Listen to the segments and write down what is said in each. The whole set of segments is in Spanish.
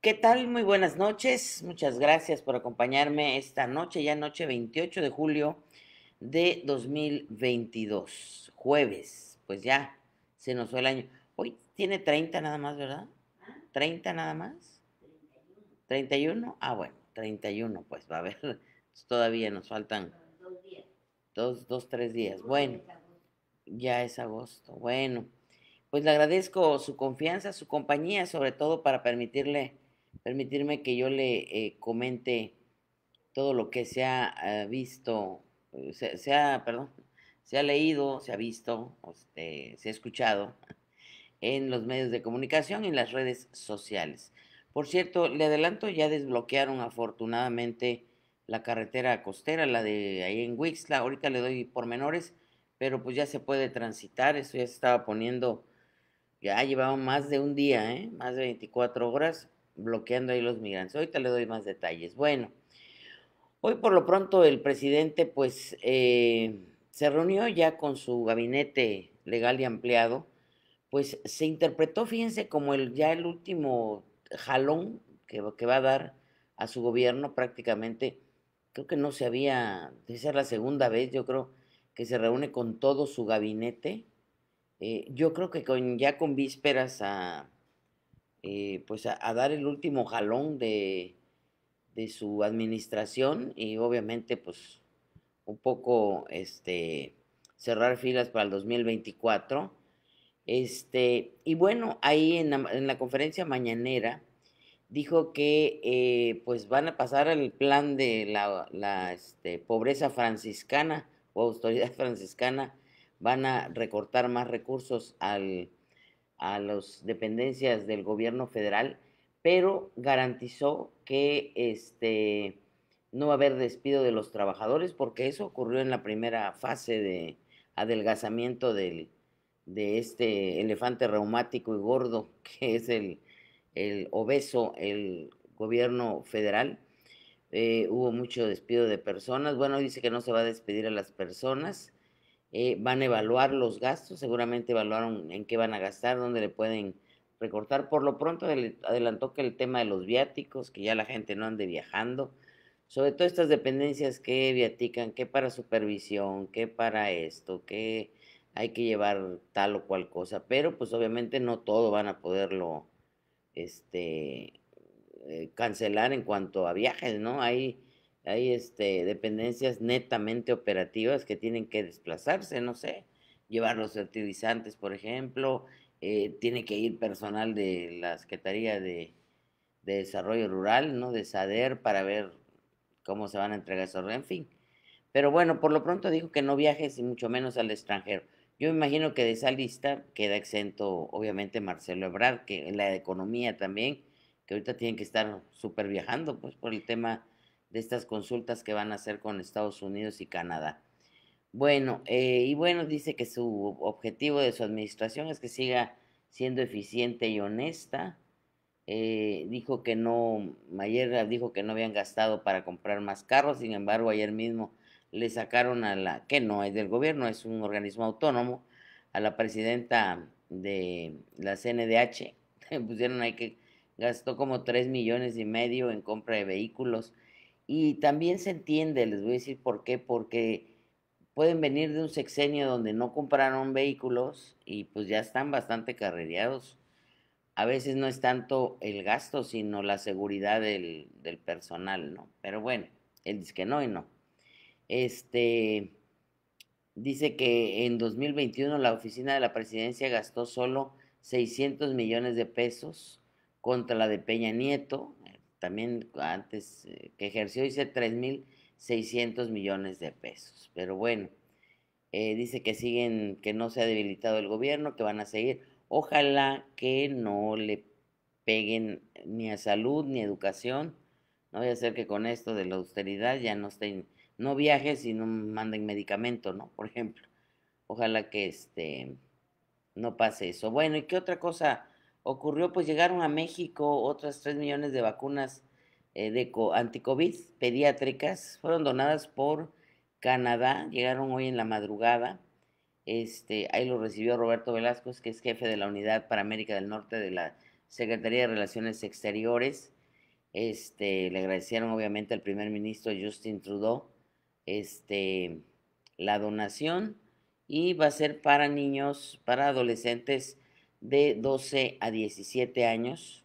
¿Qué tal? Muy buenas noches. Muchas gracias por acompañarme esta noche, ya noche 28 de julio de 2022, jueves. Pues ya se nos fue el año. Hoy tiene 30 nada más, ¿verdad? ¿30 nada más? ¿31? Ah, bueno, 31, pues va a haber. Todavía nos faltan dos, dos, tres días. Bueno, ya es agosto. Bueno pues le agradezco su confianza, su compañía, sobre todo para permitirle, permitirme que yo le eh, comente todo lo que se ha eh, visto, eh, se, ha, perdón, se ha leído, se ha visto, este, se ha escuchado en los medios de comunicación y en las redes sociales. Por cierto, le adelanto, ya desbloquearon afortunadamente la carretera costera, la de ahí en Wixla, ahorita le doy pormenores, pero pues ya se puede transitar, eso ya se estaba poniendo ya llevamos más de un día, ¿eh? más de 24 horas bloqueando ahí los migrantes. Ahorita le doy más detalles. Bueno, hoy por lo pronto el presidente pues eh, se reunió ya con su gabinete legal y ampliado, pues se interpretó, fíjense, como el, ya el último jalón que, que va a dar a su gobierno prácticamente. Creo que no se había, debe ser la segunda vez, yo creo, que se reúne con todo su gabinete eh, yo creo que con, ya con vísperas a, eh, pues a, dar el último jalón de, su administración y obviamente pues un poco este, cerrar filas para el 2024. Este, y bueno, ahí en la, conferencia mañanera dijo que eh, pues van a pasar al plan de la, este, pobreza franciscana o autoridad franciscana van a recortar más recursos a las dependencias del gobierno federal, pero garantizó que este, no va a haber despido de los trabajadores, porque eso ocurrió en la primera fase de adelgazamiento de este elefante reumático y gordo que es el, obeso, el gobierno federal. Eh, hubo mucho despido de personas. Bueno, dice que no se va a despedir a las personas eh, van a evaluar los gastos, seguramente evaluaron en qué van a gastar, dónde le pueden recortar. Por lo pronto adelantó que el tema de los viáticos, que ya la gente no ande viajando, sobre todo estas dependencias que viatican, que para supervisión, que para esto, que hay que llevar tal o cual cosa, pero pues obviamente no todo van a poderlo este, eh, cancelar en cuanto a viajes, ¿no? Hay hay este, dependencias netamente operativas que tienen que desplazarse, no sé, llevar los fertilizantes, por ejemplo, eh, tiene que ir personal de la Secretaría de, Desarrollo Rural, ¿no? De SADER para ver cómo se van a entregar esos, en fin. Pero bueno, por lo pronto dijo que no viajes y mucho menos al extranjero. Yo imagino que de esa lista queda exento, obviamente, Marcelo Ebrard, que en la economía también, que ahorita tienen que estar súper viajando, pues, por el tema de estas consultas que van a hacer con Estados Unidos y Canadá. Bueno, eh, y bueno, dice que su objetivo de su administración es que siga siendo eficiente y honesta. Eh, dijo que no, ayer dijo que no habían gastado para comprar más carros, sin embargo, ayer mismo le sacaron a la, que no es del gobierno, es un organismo autónomo, a la presidenta de la CNDH, pusieron ahí que gastó como 3 millones y medio en compra de vehículos y también se entiende, les voy a decir por qué, porque pueden venir de un sexenio donde no compraron vehículos y pues ya están bastante carrereados. A veces no es tanto el gasto, sino la seguridad del, personal, ¿no? Pero bueno, él dice que no y no. Este dice que en 2021 la oficina de la presidencia gastó solo 600 millones de pesos contra la de Peña Nieto, también antes eh, que ejerció, hice 3.600 millones de pesos. Pero bueno, eh, dice que siguen, que no se ha debilitado el gobierno, que van a seguir. Ojalá que no le peguen ni a salud ni a educación. No voy a hacer que con esto de la austeridad ya no estén, no viajes y no manden medicamento, ¿no? Por ejemplo. Ojalá que este no pase eso. Bueno, ¿y qué otra cosa? ocurrió, pues llegaron a México otras 3 millones de vacunas eh, de anticovid pediátricas, fueron donadas por Canadá, llegaron hoy en la madrugada. Este, ahí lo recibió Roberto Velasco, que es jefe de la Unidad para América del Norte de la Secretaría de Relaciones Exteriores. Este, le agradecieron obviamente al primer ministro Justin Trudeau este, la donación y va a ser para niños, para adolescentes de 12 a 17 años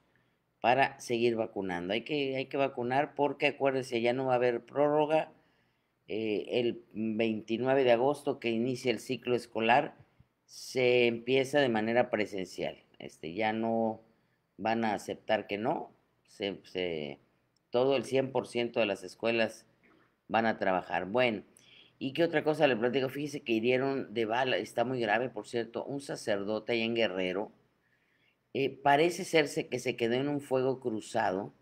para seguir vacunando. Hay que, hay que vacunar porque acuérdense, ya no va a haber prórroga eh, el 29 de agosto que inicia el ciclo escolar. Se empieza de manera presencial. Este, ya no van a aceptar que no. Se, todo el 100% de las escuelas van a trabajar. Bueno, ¿Y qué otra cosa le platico? Fíjese que hirieron de bala, está muy grave, por cierto, un sacerdote allá en Guerrero. Eh, parece serse que se quedó en un fuego cruzado.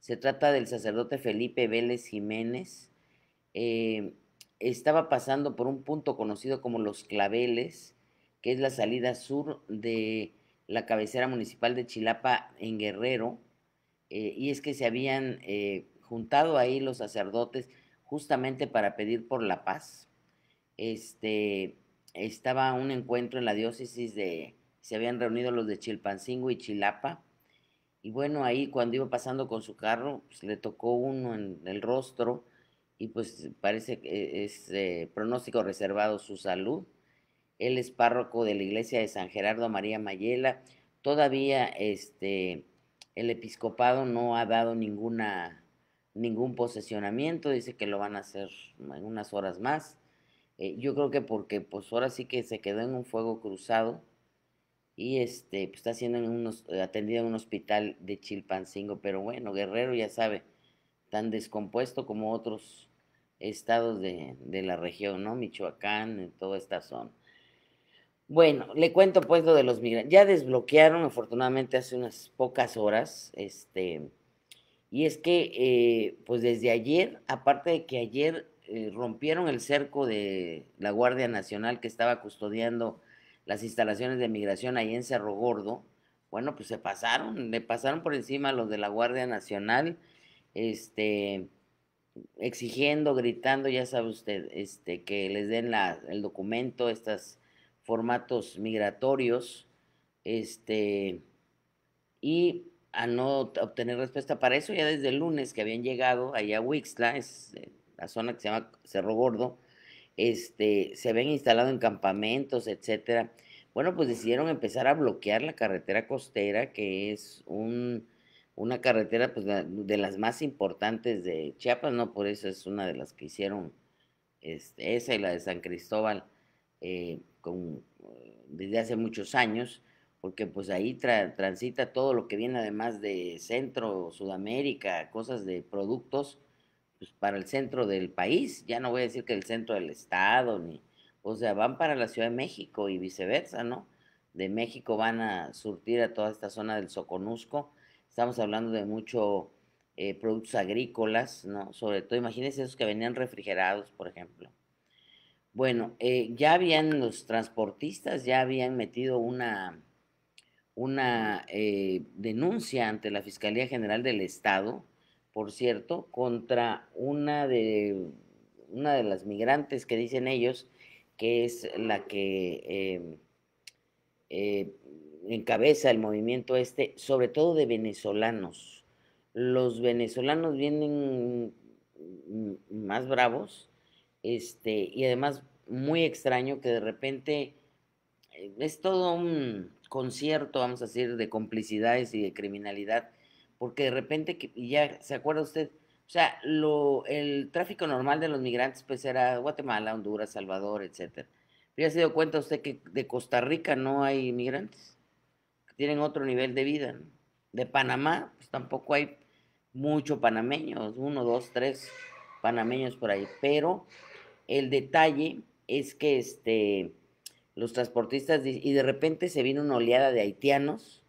Se trata del sacerdote Felipe Vélez Jiménez. Eh, estaba pasando por un punto conocido como Los Claveles, que es la salida sur de la cabecera municipal de Chilapa en Guerrero. Eh, y es que se habían juntado ahí los sacerdotes justamente para pedir por la paz. Este, estaba un encuentro en la diócesis de, se habían reunido los de Chilpancingo y Chilapa, y bueno, ahí cuando iba pasando con su carro, pues, le tocó uno en el rostro, y pues parece que es eh, pronóstico reservado su salud. Él es párroco de la iglesia de San Gerardo María Mayela. Todavía este, el episcopado no ha dado ninguna ningún posesionamiento, dice que lo van a hacer en unas horas más. Eh, yo creo que porque pues ahora sí que se quedó en un fuego cruzado y este pues, está siendo en eh, atendido en un hospital de Chilpancingo, pero bueno, Guerrero ya sabe, tan descompuesto como otros estados de, la región, ¿no? Michoacán, en toda esta zona. Bueno, le cuento pues lo de los migrantes. Ya desbloquearon, afortunadamente, hace unas pocas horas, este, y es que, eh, pues desde ayer, aparte de que ayer eh, rompieron el cerco de la Guardia Nacional que estaba custodiando las instalaciones de migración ahí en Cerro Gordo, bueno, pues se pasaron, le pasaron por encima a los de la Guardia Nacional, este, exigiendo, gritando, ya sabe usted, este, que les den el documento, estos formatos migratorios, este, y a no obtener respuesta. Para eso ya desde el lunes que habían llegado allá a Huixla, es eh, la zona que se llama Cerro Gordo, este, se habían instalado en campamentos, etcétera. Bueno, pues decidieron empezar a bloquear la carretera costera, que es un, una carretera pues, de las más importantes de Chiapas, no por eso es una de las que hicieron este, esa y la de San Cristóbal eh, con, eh, desde hace muchos años porque pues ahí transita todo lo que viene además de Centro, Sudamérica, cosas de productos, pues, para el centro del país, ya no voy a decir que el centro del estado, ni, o sea, van para la Ciudad de México y viceversa, ¿no? De México van a surtir a toda esta zona del Soconusco, estamos hablando de mucho eh, productos agrícolas, ¿no? Sobre todo, imagínense esos que venían refrigerados, por ejemplo. Bueno, eh, ya habían los transportistas, ya habían metido una una eh, denuncia ante la Fiscalía General del Estado, por cierto, contra una de, una de las migrantes que dicen ellos que es la que em, eh, encabeza el movimiento este, sobre todo de venezolanos. Los venezolanos vienen más bravos, este, y además muy extraño que de repente eh, es todo un concierto, vamos a decir, de complicidades y de criminalidad, porque de repente, ya se acuerda usted, o sea, lo, el tráfico normal de los migrantes pues era Guatemala, Honduras, Salvador, etcétera. ¿Ya se dio cuenta usted que de Costa Rica no hay migrantes? tienen otro nivel de vida. De Panamá, pues tampoco hay mucho panameños, uno, dos, tres panameños por ahí. Pero el detalle es que este los transportistas, y de repente se viene una oleada de haitianos,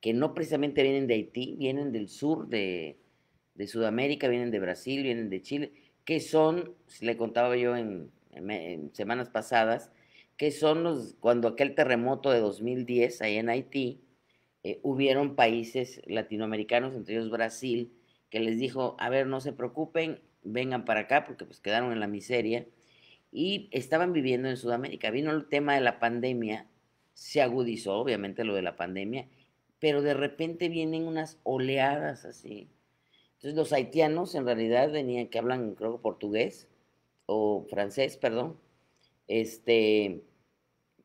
que no precisamente vienen de Haití, vienen del sur de, Sudamérica, vienen de Brasil, vienen de Chile, que son, le contaba yo en, semanas pasadas, que son los, cuando aquel terremoto de 2010 ahí en Haití, eh, hubieron países latinoamericanos, entre ellos Brasil, que les dijo, a ver, no se preocupen, vengan para acá, porque pues quedaron en la miseria, y estaban viviendo en Sudamérica. Vino el tema de la pandemia, se agudizó obviamente lo de la pandemia, pero de repente vienen unas oleadas así. Entonces los haitianos en realidad venían, que hablan creo portugués o francés, perdón, este,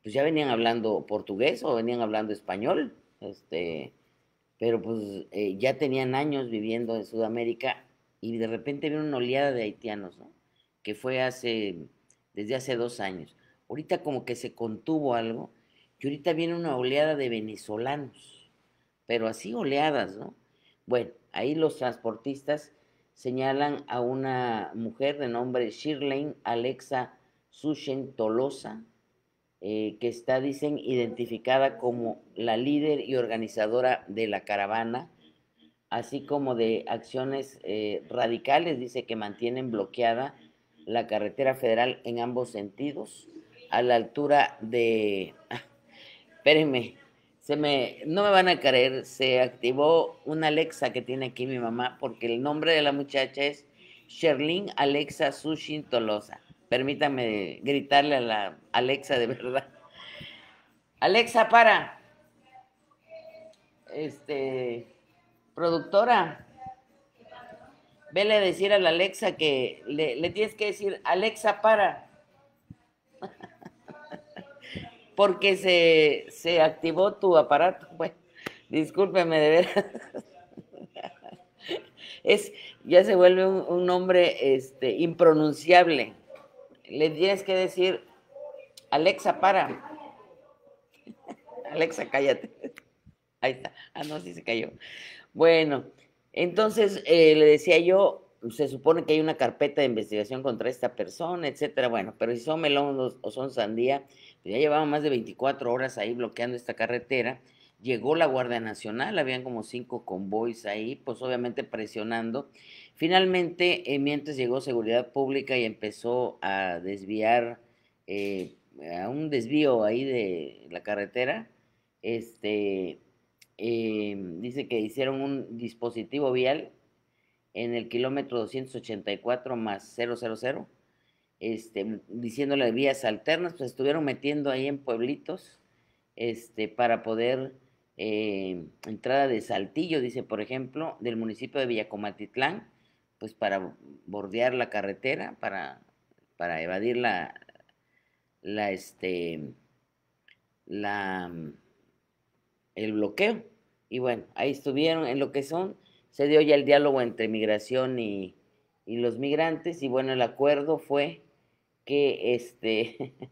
pues ya venían hablando portugués o venían hablando español, este, pero pues eh, ya tenían años viviendo en Sudamérica y de repente vino una oleada de haitianos, ¿no? Que fue hace desde hace dos años. Ahorita como que se contuvo algo, que ahorita viene una oleada de venezolanos, pero así oleadas, ¿no? Bueno, ahí los transportistas señalan a una mujer de nombre Shirley Alexa Sushen Tolosa, eh, que está, dicen, identificada como la líder y organizadora de la caravana, así como de acciones eh, radicales, dice que mantienen bloqueada la carretera federal en ambos sentidos, a la altura de... Ah, espérenme, se me, no me van a creer, se activó una Alexa que tiene aquí mi mamá, porque el nombre de la muchacha es Sherlyn Alexa Sushin Tolosa. Permítame gritarle a la Alexa de verdad. Alexa, para. Este, productora, Vele a decir a la Alexa que le, tienes que decir, Alexa, para. Porque se, activó tu aparato. Bueno, discúlpeme de ver Es, ya se vuelve un, un, nombre este, impronunciable. Le tienes que decir, Alexa, para. Alexa, cállate. Ahí está. Ah, no, sí se cayó. Bueno, entonces, eh, le decía yo, se supone que hay una carpeta de investigación contra esta persona, etcétera. Bueno, pero si son melón o son sandía, pues ya llevamos más de 24 horas ahí bloqueando esta carretera. Llegó la Guardia Nacional, habían como cinco convoys ahí, pues obviamente presionando. Finalmente, eh, mientras llegó Seguridad Pública y empezó a desviar, eh, a un desvío ahí de la carretera, este, eh, dice que hicieron un dispositivo vial en el kilómetro 284 más 000, este, diciéndole vías alternas, pues estuvieron metiendo ahí en pueblitos este, para poder, eh, entrada de Saltillo, dice, por ejemplo, del municipio de Villacomatitlán, pues para bordear la carretera, para, para evadir la, la, este, la, el bloqueo. Y bueno, ahí estuvieron en lo que son. Se dio ya el diálogo entre migración y, los migrantes. Y bueno, el acuerdo fue que este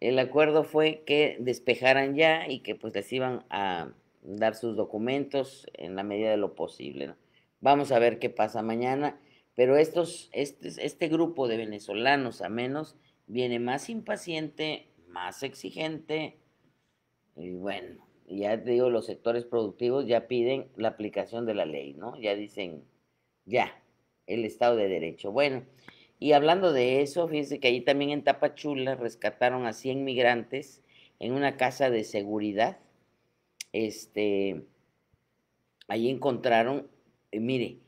el acuerdo fue que despejaran ya y que pues les iban a dar sus documentos en la medida de lo posible. Vamos a ver qué pasa mañana, pero estos, este, este grupo de venezolanos a menos viene más impaciente, más exigente y bueno, ya te digo, los sectores productivos ya piden la aplicación de la ley, ¿no? Ya dicen, ya, el Estado de Derecho. Bueno, y hablando de eso, fíjense que allí también en Tapachula rescataron a 100 migrantes en una casa de seguridad. Este, allí encontraron, eh, mire,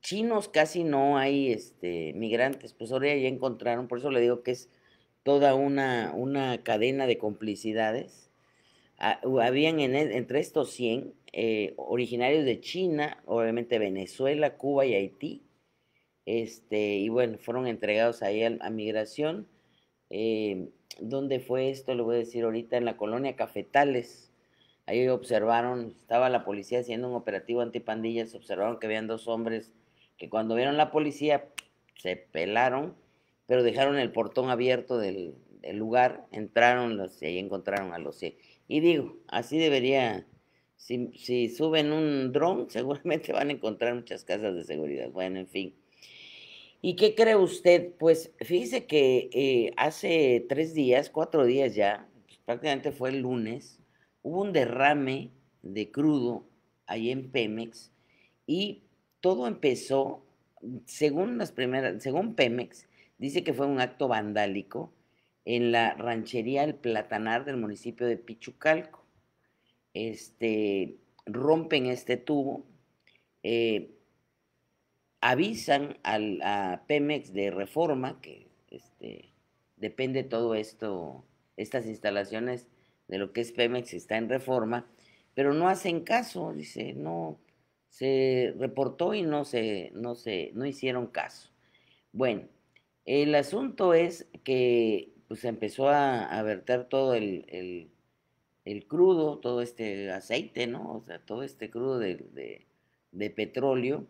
chinos casi no hay este, migrantes, pues ahora ya encontraron, por eso le digo que es toda una, una cadena de complicidades Ah, habían e, entre estos 100 eh, originarios de China, obviamente Venezuela, Cuba y Haití. Este, y bueno, fueron entregados ahí a, migración. Eh, ¿Dónde fue esto? Le voy a decir ahorita, en la colonia Cafetales. Ahí observaron, estaba la policía haciendo un operativo antipandillas, observaron que habían dos hombres que cuando vieron la policía se pelaron, pero dejaron el portón abierto del, lugar, entraron y ahí encontraron a los y digo, así debería, si, suben un dron, seguramente van a encontrar muchas casas de seguridad. Bueno, en fin. ¿Y qué cree usted? Pues fíjese que eh, hace tres días, cuatro días ya, pues, prácticamente fue el lunes, hubo un derrame de crudo ahí en Pemex y todo empezó, según las primeras, según Pemex, dice que fue un acto vandálico en la ranchería El Platanar del municipio de Pichucalco. Este, rompen este tubo, eh, avisan al, a Pemex de reforma, que este, depende todo esto, estas instalaciones de lo que es Pemex está en reforma, pero no hacen caso, dice, no, se reportó y no se, no se, no hicieron caso. Bueno, el asunto es que pues empezó a, verter todo el, crudo, todo este aceite, ¿no? O sea, todo este crudo de, petróleo.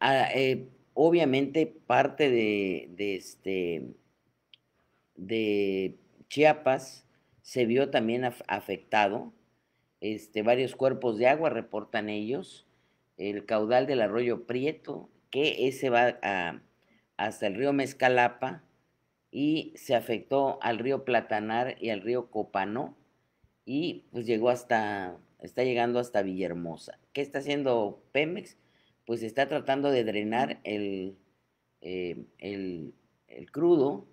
Ah, eh, obviamente parte de, este, de Chiapas se vio también afectado. Este, varios cuerpos de agua reportan ellos. El caudal del arroyo Prieto, que ese va a, hasta el río Mezcalapa, y se afectó al río Platanar y al río copano y pues llegó hasta, está llegando hasta Villahermosa. ¿Qué está haciendo Pemex? Pues está tratando de drenar el, eh, el, crudo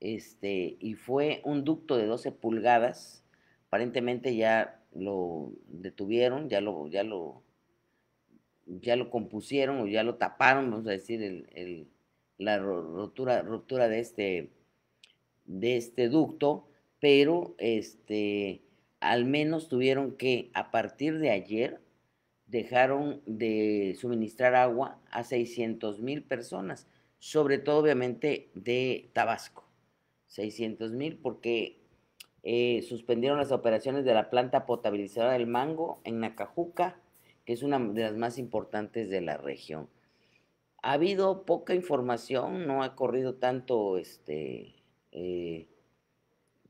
este, y fue un ducto de 12 pulgadas. Aparentemente ya lo detuvieron, ya lo, ya lo, ya lo compusieron o ya lo taparon, vamos a decir, el la ruptura de este, de este ducto, pero este, al menos tuvieron que, a partir de ayer, dejaron de suministrar agua a 600 mil personas, sobre todo obviamente de Tabasco. 600 mil porque eh, suspendieron las operaciones de la planta potabilizadora del mango en Nacajuca, que es una de las más importantes de la región ha habido poca información, no ha corrido tanto, este, eh,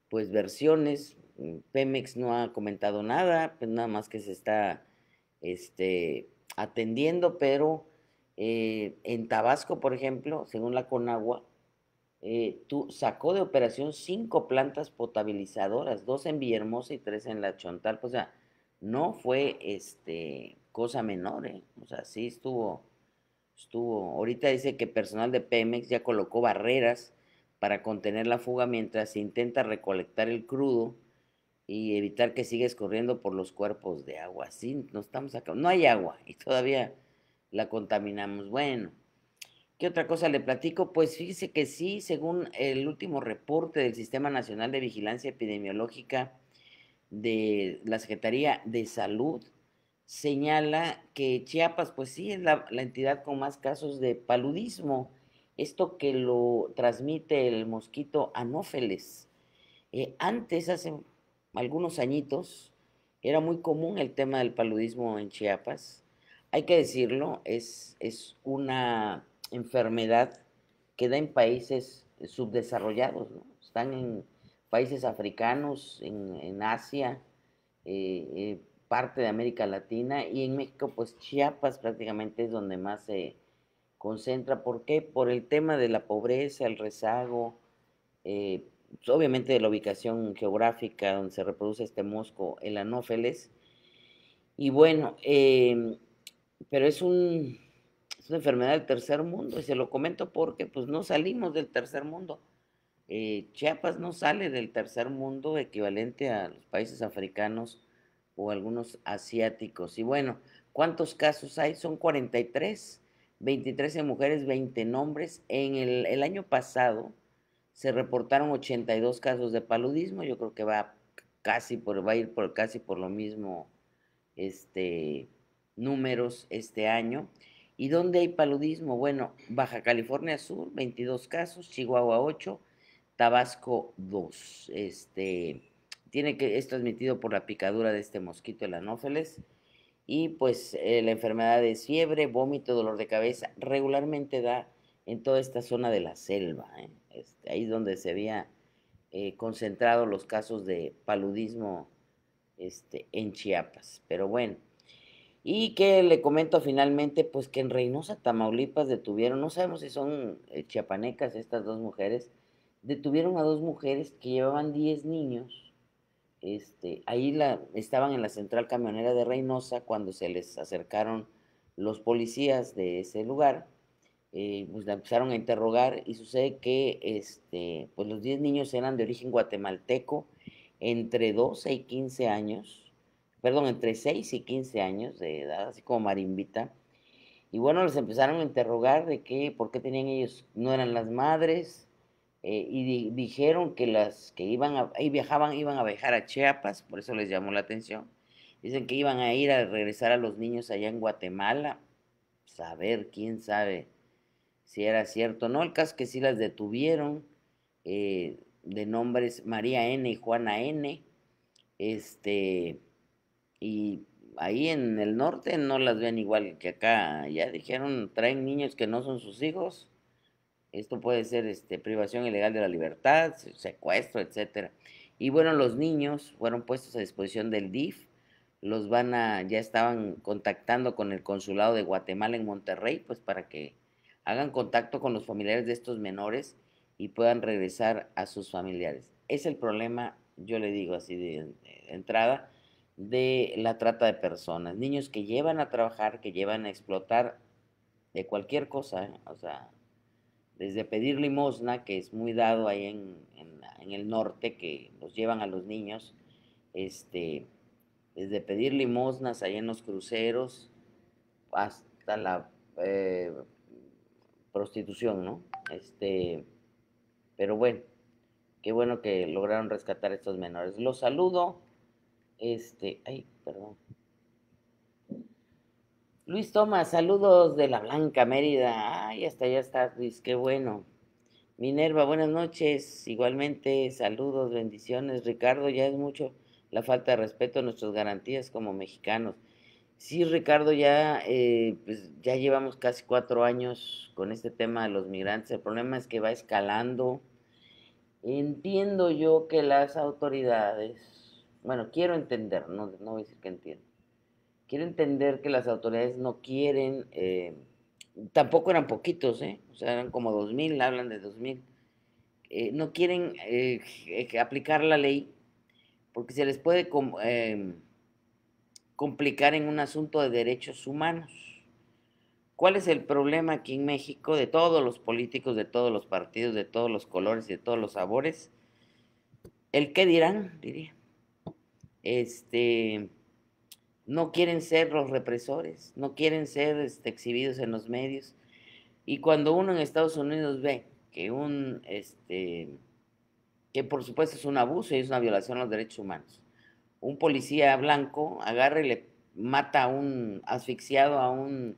pues, versiones. Mm, Pemex no ha comentado nada, pues nada más que se está este, atendiendo, pero eh, en Tabasco, por ejemplo, según la Conagua, eh, tú, sacó de operación cinco plantas potabilizadoras, dos en Villahermosa y tres en La Chontal. O sea, no fue este, cosa menor, o sea, sí estuvo estuvo. Ahorita dice que personal de Pemex ya colocó barreras para contener la fuga mientras se intenta recolectar el crudo y evitar que siga escurriendo por los cuerpos de agua. Sí, no estamos acá. No hay agua y todavía la contaminamos. Bueno, ¿qué otra cosa le platico? Pues fíjese que sí, según el último reporte del Sistema Nacional de Vigilancia Epidemiológica de la Secretaría de Salud, señala que Chiapas, pues sí, es la, entidad con más casos de paludismo, esto que lo transmite el mosquito anófeles. Eh, antes, hace algunos añitos, era muy común el tema del paludismo en Chiapas. Hay que decirlo, es, es una enfermedad que da en países subdesarrollados, están en países africanos, en, Asia, eh, eh, parte de América Latina y en México pues Chiapas prácticamente es donde más se concentra. ¿Por qué? Por el tema de la pobreza, el rezago, eh, pues, obviamente de la ubicación geográfica donde se reproduce este mosco, el anófeles. Y bueno, em, pero es, una enfermedad del tercer mundo y se lo comento porque pues no salimos del tercer mundo. Eh, Chiapas no sale del tercer mundo equivalente a los países africanos o algunos asiáticos. Y bueno, ¿cuántos casos hay? Son 43, 23 en mujeres, 20 en hombres. En el, año pasado se reportaron 82 casos de paludismo, yo creo que va casi por, va a ir por casi por lo mismo este, números este año. ¿Y dónde hay paludismo? Bueno, Baja California Sur, 22 casos, Chihuahua 8, Tabasco 2. Este, tiene que, es transmitido por la picadura de este mosquito, el anófeles, y pues eh, la enfermedad es fiebre, vómito, dolor de cabeza, regularmente da en toda esta zona de la selva, ¿eh? este, ahí es donde se había eh, concentrado los casos de paludismo este, en Chiapas, pero bueno. Y que le comento finalmente, pues que en Reynosa, Tamaulipas detuvieron, no sabemos si son chiapanecas estas dos mujeres, detuvieron a dos mujeres que llevaban 10 niños este, ahí la, estaban en la central camionera de Reynosa cuando se les acercaron los policías de ese lugar, eh, pues la empezaron a interrogar y sucede que este, pues los 10 niños eran de origen guatemalteco, entre 12 y 15 años, perdón, entre 6 y 15 años de edad, así como Marimbita. Y bueno, les empezaron a interrogar de qué, por qué tenían ellos, no eran las madres, eh, y dijeron que las que iban a, viajaban iban a viajar a Chiapas, por eso les llamó la atención. Dicen que iban a ir a regresar a los niños allá en Guatemala, saber pues, quién sabe si era cierto no. El caso es que sí las detuvieron, eh, de nombres María N y Juana N, este, y ahí en el norte no las ven igual que acá. Ya dijeron, traen niños que no son sus hijos esto puede ser este, privación ilegal de la libertad, secuestro, etcétera. Y bueno, los niños fueron puestos a disposición del DIF, los van a, ya estaban contactando con el consulado de Guatemala en Monterrey, pues para que hagan contacto con los familiares de estos menores y puedan regresar a sus familiares. Es el problema, yo le digo así de, entrada, de la trata de personas, niños que llevan a trabajar, que llevan a explotar de cualquier cosa, ¿eh? o sea, desde pedir limosna, que es muy dado ahí en, en, el norte, que los llevan a los niños, este, desde pedir limosnas ahí en los cruceros hasta la eh, prostitución, ¿no? Este, pero bueno, qué bueno que lograron rescatar a estos menores. Los saludo. Este, ay, perdón. Luis Tomás, saludos de la Blanca Mérida. Ay, hasta ya está Luis, qué bueno. Minerva, buenas noches. Igualmente, saludos, bendiciones. Ricardo, ya es mucho la falta de respeto a nuestras garantías como mexicanos. Sí, Ricardo, ya, eh, pues ya llevamos casi cuatro años con este tema de los migrantes. El problema es que va escalando. Entiendo yo que las autoridades, bueno, quiero entender, no, no voy a decir que entiendo Quiero entender que las autoridades no quieren, eh, tampoco eran poquitos, ¿eh? o sea, eran como 2.000, hablan de 2.000, mil, eh, no quieren aplicar la ley porque se les puede complicar en un asunto de derechos humanos. ¿Cuál es el problema aquí en México de todos los políticos, de todos los partidos, de todos los colores y de todos los sabores? El qué dirán, diría. Este, no quieren ser los represores, no quieren ser este, exhibidos en los medios. Y cuando uno en Estados Unidos ve que un, este, que por supuesto es un abuso y es una violación a los derechos humanos, un policía blanco agarra y le mata a un asfixiado a un,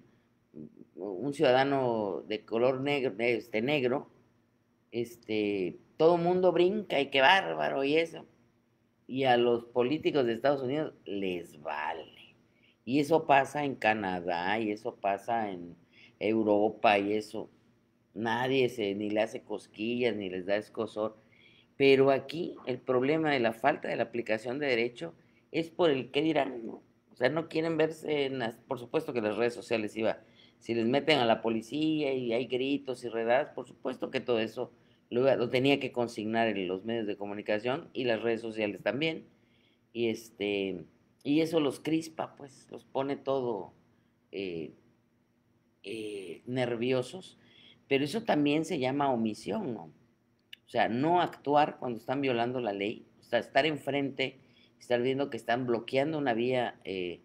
un ciudadano de color negro, este negro, este, todo el mundo brinca y qué bárbaro y eso. Y a los políticos de Estados Unidos les vale. Y eso pasa en Canadá, y eso pasa en Europa, y eso. Nadie se, ni le hace cosquillas, ni les da escosor. Pero aquí el problema de la falta de la aplicación de derecho es por el que dirán, ¿no? O sea, no quieren verse, las, por supuesto que las redes sociales iba, si les meten a la policía y hay gritos y redadas, por supuesto que todo eso lo, tenía que consignar en los medios de comunicación y las redes sociales también. Y este, y eso los crispa, pues, los pone todo eh, eh, nerviosos. Pero eso también se llama omisión, ¿no? O sea, no actuar cuando están violando la ley, o sea, estar enfrente, estar viendo que están bloqueando una vía eh,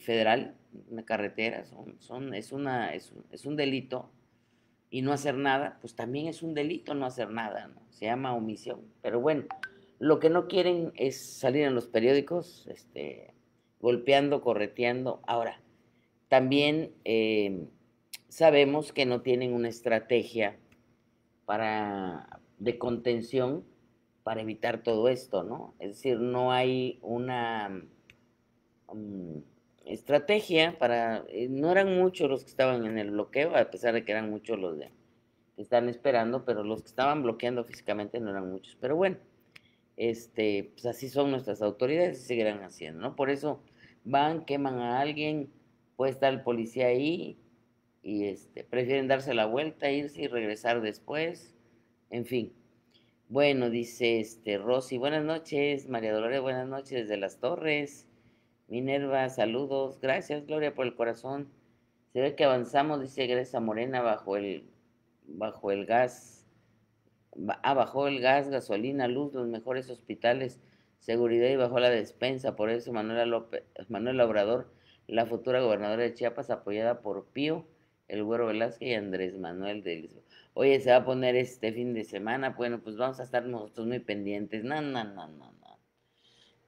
federal, una carretera, son, son, es, una, es, un, es un delito y no hacer nada, pues también es un delito no hacer nada, ¿no? Se llama omisión. Pero bueno, lo que no quieren es salir en los periódicos, este, golpeando, correteando. Ahora, también eh, sabemos que no tienen una estrategia para, de contención para evitar todo esto, ¿no? Es decir, no hay una mm, estrategia para... Eh, no eran muchos los que estaban en el bloqueo, a pesar de que eran muchos los que están esperando, pero los que estaban bloqueando físicamente no eran muchos. Pero bueno este, pues así son nuestras autoridades y seguirán haciendo, ¿no? Por eso van, queman a alguien, puede estar el policía ahí y este, prefieren darse la vuelta, irse y regresar después, en fin. Bueno, dice este Rosy, buenas noches, María Dolores, buenas noches desde Las Torres. Minerva, saludos, gracias Gloria por el corazón. Se ve que avanzamos, dice Gresa Morena, bajo el, bajo el gas Ah, bajó el gas, gasolina, luz, los mejores hospitales, seguridad y bajó la despensa. Por eso Manuel López, Obrador, la futura gobernadora de Chiapas, apoyada por Pío, el Güero Velázquez y Andrés Manuel de Lisboa. Oye, se va a poner este fin de semana. Bueno, pues vamos a estar nosotros muy pendientes. No, no, no, no, no.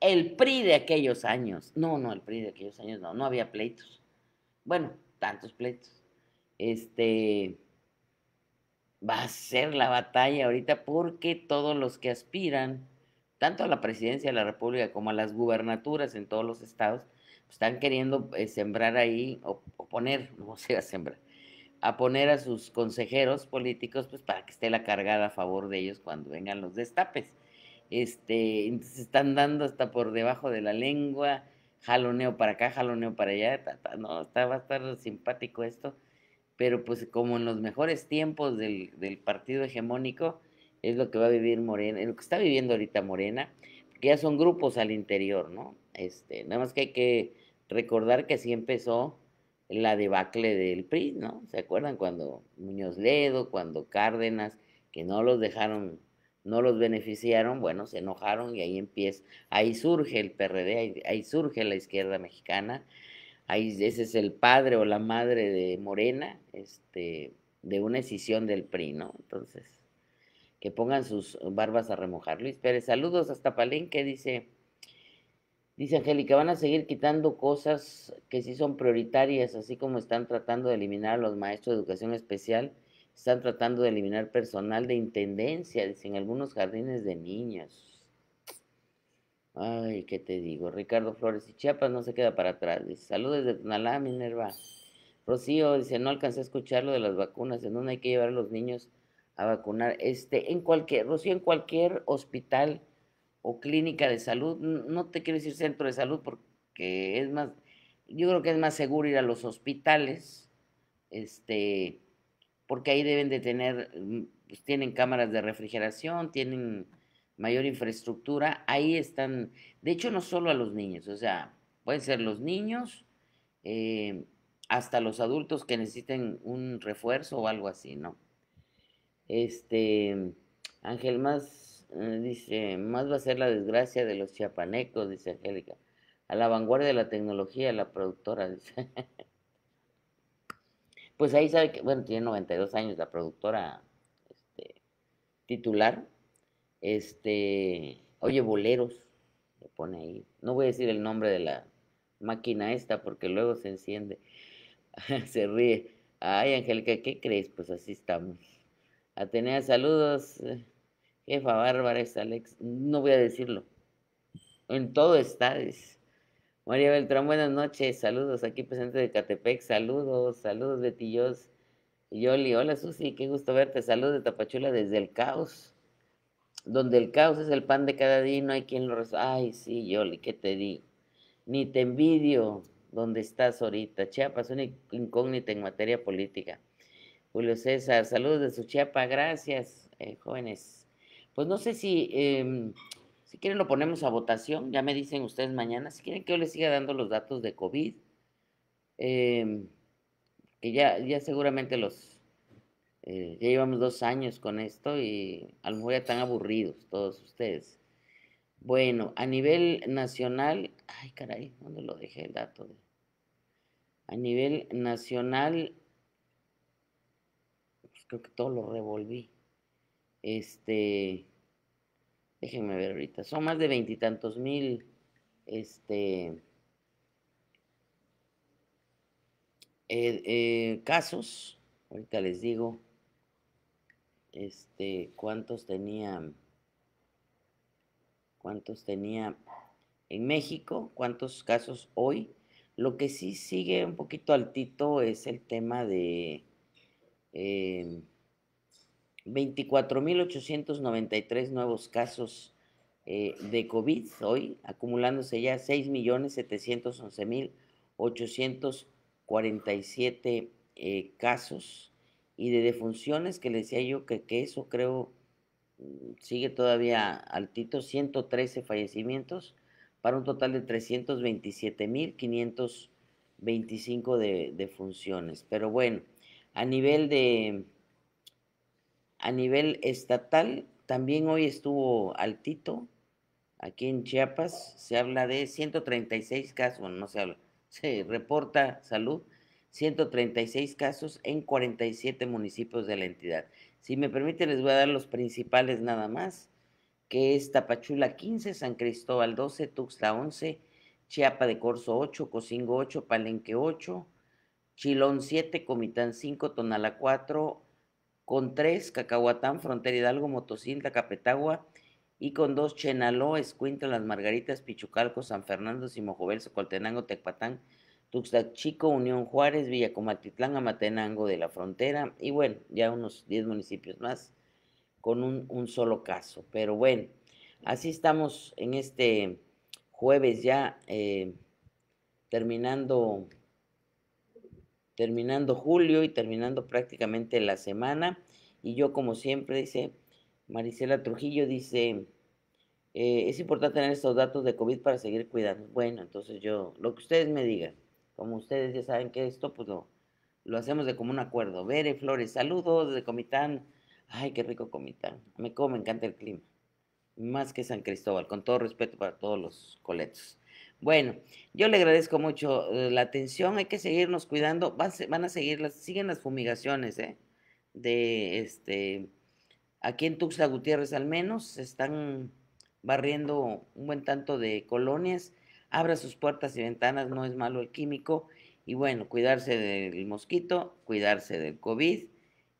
El PRI de aquellos años. No, no, el PRI de aquellos años no. No había pleitos. Bueno, tantos pleitos. Este va a ser la batalla ahorita porque todos los que aspiran, tanto a la presidencia de la República como a las gubernaturas en todos los estados, están queriendo eh, sembrar ahí o, poner, no sea a sembrar, a poner a sus consejeros políticos pues para que esté la cargada a favor de ellos cuando vengan los destapes. Este, entonces están dando hasta por debajo de la lengua, jaloneo para acá, jaloneo para allá, no, está, va a estar simpático esto pero pues como en los mejores tiempos del, partido hegemónico, es lo que va a vivir Morena, es lo que está viviendo ahorita Morena, que ya son grupos al interior, ¿no? Este, nada más que hay que recordar que así empezó la debacle del PRI, ¿no? ¿Se acuerdan cuando Muñoz Ledo, cuando Cárdenas, que no los dejaron, no los beneficiaron, bueno, se enojaron y ahí empieza, ahí surge el PRD, ahí surge la izquierda mexicana, Ahí ese es el padre o la madre de Morena, este, de una decisión del PRI, ¿no? Entonces, que pongan sus barbas a remojar. Luis Pérez, saludos hasta Palenque, dice, dice Angélica, van a seguir quitando cosas que sí son prioritarias, así como están tratando de eliminar a los maestros de educación especial, están tratando de eliminar personal de intendencia, en algunos jardines de niños. Ay, ¿qué te digo? Ricardo Flores y Chiapas no se queda para atrás. Dice, saludos desde Tunalá, Minerva. Rocío dice, no alcancé a escuchar lo de las vacunas, en dónde hay que llevar a los niños a vacunar. Este, en cualquier, Rocío, en cualquier hospital o clínica de salud, no te quiero decir centro de salud porque es más, yo creo que es más seguro ir a los hospitales, este, porque ahí deben de tener, mm, pues, tienen cámaras de refrigeración, tienen mayor infraestructura, ahí están, de hecho no solo a los niños, o sea, pueden ser los niños, eh, hasta los adultos que necesiten un refuerzo o algo así, ¿no? Este, Ángel, más, eh, dice, más va a ser la desgracia de los chiapanecos, dice Angélica, a la vanguardia de la tecnología, la productora, dice. pues ahí sabe que, bueno, tiene 92 años la productora este, titular, este, oye, boleros, le pone ahí. No voy a decir el nombre de la máquina esta porque luego se enciende. se ríe. Ay, Angélica, ¿qué crees? Pues así estamos. Atenea, saludos. Eh, jefa Bárbara es Alex. No voy a decirlo. En todo está. María Beltrán, buenas noches. Saludos aquí presente de Catepec. Saludos, saludos de Betillos. Yoli, hola Susi, qué gusto verte. Saludos de Tapachula desde el caos donde el caos es el pan de cada día no hay quien lo resuelva. Ay, sí, Yoli, ¿qué te digo? Ni te envidio donde estás ahorita. Chiapas, una incógnita en materia política. Julio César, saludos de su Chiapa, gracias, eh, jóvenes. Pues no sé si, em, si quieren lo ponemos a votación, ya me dicen ustedes mañana, si quieren que yo les siga dando los datos de COVID, em, que ya, ya seguramente los, eh, ya llevamos dos años con esto y a lo mejor ya están aburridos todos ustedes. Bueno, a nivel nacional, ay caray, ¿dónde lo dejé el dato? a nivel nacional, pues, creo que todo lo revolví. Este, déjenme ver ahorita, son más de veintitantos mil, este, eh, eh, casos, ahorita les digo este, cuántos tenía, cuántos tenía en México, cuántos casos hoy. Lo que sí sigue un poquito altito es el tema de eh, 24.893 nuevos casos eh, de COVID hoy, acumulándose ya 6.711.847 eh, casos y de defunciones que le decía yo que, que eso creo mm, sigue todavía altito, 113 fallecimientos para un total de 327.525 de, de funciones. Pero bueno, a nivel de a nivel estatal también hoy estuvo altito aquí en Chiapas se habla de 136 casos, no se habla, se reporta salud 136 casos en 47 municipios de la entidad. Si me permite, les voy a dar los principales nada más, que es Tapachula 15, San Cristóbal 12, Tuxtla 11, Chiapa de Corzo 8, Cocingo 8, Palenque 8, Chilón 7, Comitán 5, Tonala 4, con 3, Cacahuatán, Frontera Hidalgo, Motocinta, Capetagua, y con 2, Chenaló, Escuintla, Las Margaritas, Pichucalco, San Fernando, Simojovel, Socoltenango, Tecpatán, Tuxtla Chico, Unión Juárez, Villacomatitlán, Amatenango de la Frontera y bueno, ya unos 10 municipios más con un, solo caso. Pero bueno, así estamos en este jueves ya eh, terminando, terminando julio y terminando prácticamente la semana. Y yo como siempre dice, Marisela Trujillo dice, eh, es importante tener estos datos de COVID para seguir cuidando. Bueno, entonces yo, lo que ustedes me digan como ustedes ya saben que esto, pues lo, hacemos de común acuerdo. Vere, Flores, saludos de Comitán. Ay, qué rico Comitán. Me como, me encanta el clima. Más que San Cristóbal, con todo respeto para todos los coletos. Bueno, yo le agradezco mucho eh, la atención. Hay que seguirnos cuidando. Van, a seguir, las, siguen las fumigaciones, ¿eh? De este. Aquí en Tuxtla Gutiérrez, al menos, están barriendo un buen tanto de colonias abra sus puertas y ventanas, no es malo el químico. Y bueno, cuidarse del mosquito, cuidarse del COVID.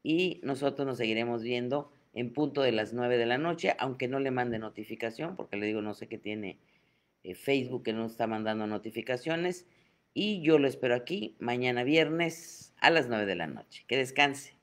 Y nosotros nos seguiremos viendo en punto de las 9 de la noche, aunque no le mande notificación, porque le digo, no sé qué tiene eh, Facebook que no está mandando notificaciones. Y yo lo espero aquí mañana viernes a las 9 de la noche. Que descanse.